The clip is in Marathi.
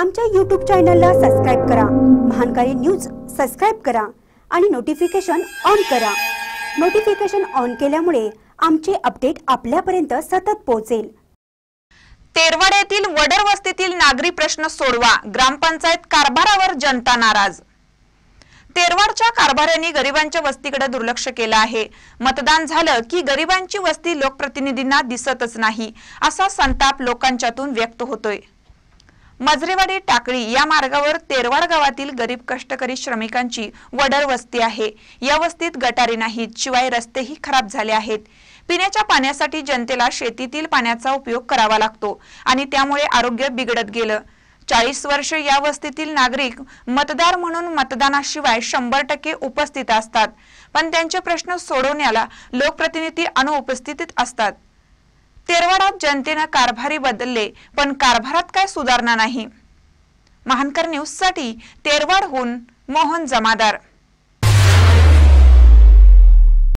आमच्या यूट्यूब चॅनलला सबस्क्राईब करा महानकारी न्यूज सबस्क्राईब करा आणि नोटिफिकेशन ऑन करा नोटिफिकेशन ऑन केल्यामुळे आमचे अपडेट आपल्यापर्यंत सतत पोहोचेल तेरवड येथील वडर वस्तीतील नागरी प्रश्न सोडवा ग्रामपंचायत कारभारावर जनता नाराज तेरवाडच्या कारभाऱ्यांनी गरिबांच्या वस्तीकडे दुर्लक्ष केलं आहे मतदान झालं की गरिबांची वस्ती लोकप्रतिनिधींना दिसतच नाही असा संताप लोकांच्यातून व्यक्त होतोय मजरेवाडी टाकळी या मार्गावर तेरवाड गावातील गरीब कष्टकरी श्रमिकांची वडर वस्ती आहे या वस्तीत गटारी नाहीत शिवाय रस्तेही खराब झाले आहेत पिण्याच्या पाण्यासाठी जनतेला शेतीतील पाण्याचा उपयोग करावा लागतो आणि त्यामुळे आरोग्य बिघडत गेलं चाळीस वर्ष या वस्तीतील नागरिक मतदार म्हणून मतदानाशिवाय शंभर टक्के उपस्थित असतात पण त्यांचे प्रश्न सोडवण्याला लोकप्रतिनिधी अनुपस्थितीत असतात तेरवाडात जनतेनं कारभारी बदलले पण कारभारात काय सुधारणा नाही महानकर न्यूजसाठी तेरवाडहून मोहन जमादार